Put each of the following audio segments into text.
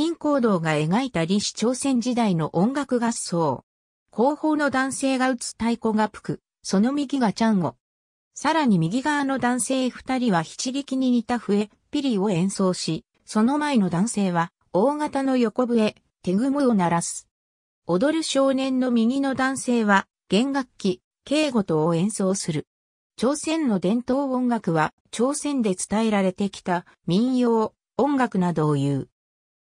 金行動が描いた李氏朝鮮時代の音楽合奏。後方の男性が打つ太鼓がプク、その右がチャンゴ。さらに右側の男性二人は七力に似た笛、ピリを演奏し、その前の男性は大型の横笛、手グムを鳴らす。踊る少年の右の男性は弦楽器、敬語とを演奏する。朝鮮の伝統音楽は朝鮮で伝えられてきた民謡、音楽などを言う。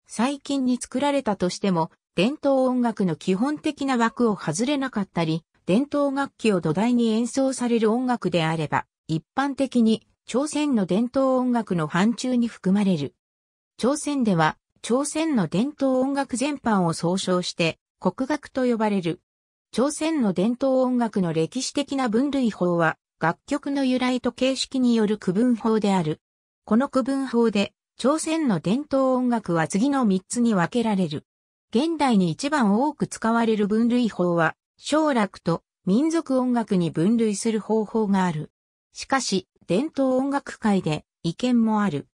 最近に作られたとしても、伝統音楽の基本的な枠を外れなかったり、伝統楽器を土台に演奏される音楽であれば、一般的に朝鮮の伝統音楽の範疇に含まれる。朝鮮では、朝鮮の伝統音楽全般を総称して、国楽と呼ばれる。朝鮮の伝統音楽の歴史的な分類法は、楽曲の由来と形式による区分法である。この区分法で、朝鮮の伝統音楽は次の3つに分けられる。現代に一番多く使われる分類法は、省楽と民族音楽に分類する方法がある。しかし、伝統音楽界で意見もある。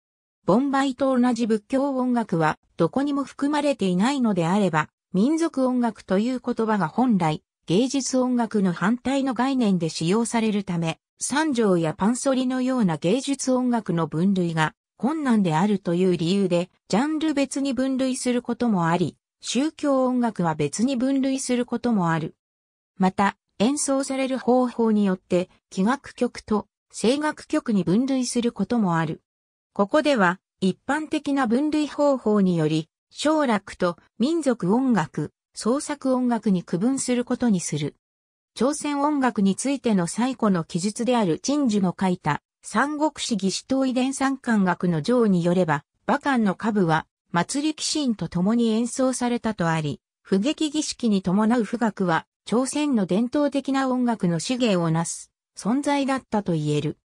ボンバイと同じ仏教音楽はどこにも含まれていないのであれば、民族音楽という言葉が本来、芸術音楽の反対の概念で使用されるため、三条やパンソリのような芸術音楽の分類が困難であるという理由で、ジャンル別に分類することもあり、宗教音楽は別に分類することもある。また、演奏される方法によって、器楽曲と声楽曲に分類することもある。ここでは、一般的な分類方法により、省楽と民族音楽、創作音楽に区分することにする。朝鮮音楽についての最古の記述である陳樹も書いた三国志義士東遺伝三官学の上によれば、馬漢の下部は、祭り騎神と共に演奏されたとあり、不劇儀式に伴う不学は、朝鮮の伝統的な音楽の資源をなす、存在だったと言える。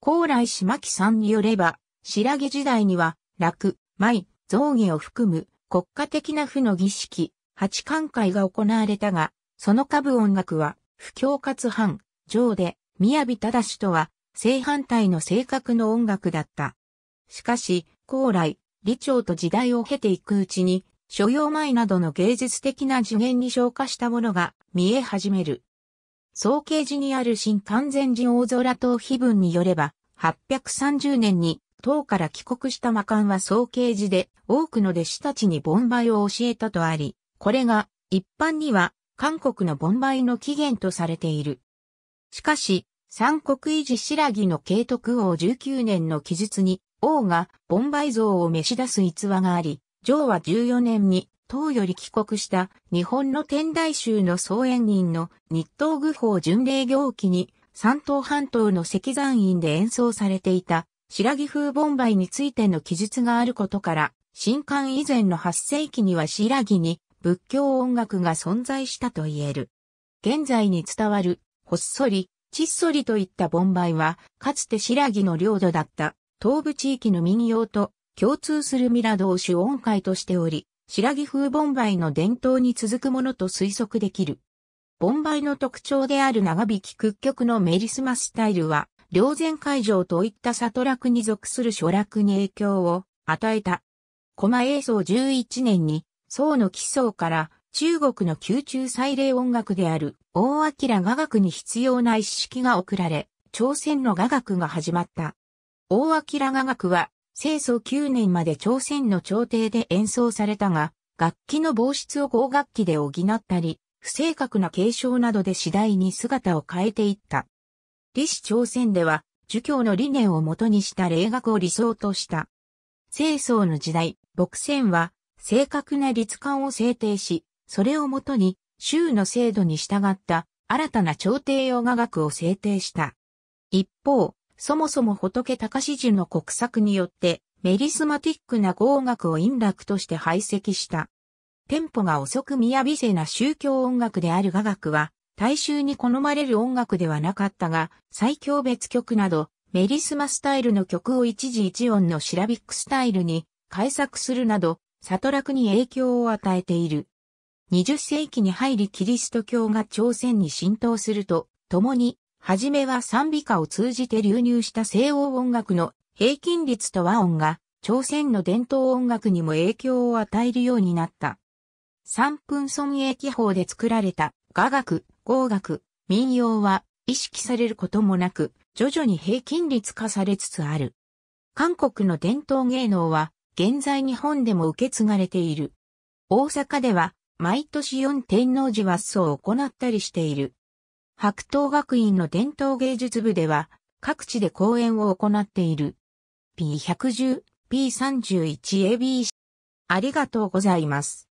高来島木さんによれば、白毛時代には、楽、舞、造儀を含む国家的な負の儀式、八冠会が行われたが、その下部音楽は、不況活藩、上で、宮城正とは正反対の性格の音楽だった。しかし、高来、李朝と時代を経ていくうちに、所要前などの芸術的な次元に昇華したものが見え始める。総慶寺にある新完全寺大空島碑文によれば、830年に唐から帰国した魔漢は総慶寺で多くの弟子たちに盆梅を教えたとあり、これが一般には韓国の盆梅の起源とされている。しかし、三国維持白木の慶徳王19年の記述に、王がボンバイ像を召し出す逸話があり、上は14年に、唐より帰国した日本の天台宗の総縁人の日東愚法巡礼行記に、三東半島の石山院で演奏されていた白木風ボンバイについての記述があることから、新刊以前の8世紀には白木に仏教音楽が存在したと言える。現在に伝わる、ほっそり、チッソリといったボンバイは、かつて白木の領土だった東部地域の民謡と共通するミラドを主音階としており、白木風ボンバイの伝統に続くものと推測できる。ボンバイの特徴である長引き屈曲のメリスマスタイルは、両前会場といった里楽に属する諸楽に影響を与えた。駒映宗11年に、宋の基礎から中国の宮中祭礼音楽である大明雅楽に必要な一式が送られ、朝鮮の雅楽が始まった。大明雅楽は、清祖9年まで朝鮮の朝廷で演奏されたが、楽器の防湿を合楽器で補ったり、不正確な継承などで次第に姿を変えていった。李氏朝鮮では、儒教の理念をもとにした霊学を理想とした。清宗の時代、牧泉は、正確な立漢を制定し、それをもとに、州の制度に従った新たな調停用画学を制定した。一方、そもそも仏隆次の国策によってメリスマティックな語学を陰楽として排斥した。テンポが遅く雅せな宗教音楽である雅楽は、大衆に好まれる音楽ではなかったが、最強別曲など、メリスマスタイルの曲を一時一音のシラビックスタイルに改作するなど、里楽に影響を与えている。20世紀に入りキリスト教が朝鮮に浸透すると、共に、はじめは賛美歌を通じて流入した西欧音楽の平均率と和音が、朝鮮の伝統音楽にも影響を与えるようになった。三分尊栄記法で作られた雅楽、語楽、民謡は意識されることもなく、徐々に平均率化されつつある。韓国の伝統芸能は、現在日本でも受け継がれている。大阪では、毎年四天王寺はそを行ったりしている。白桃学院の伝統芸術部では、各地で講演を行っている。P110、P31、ABC。ありがとうございます。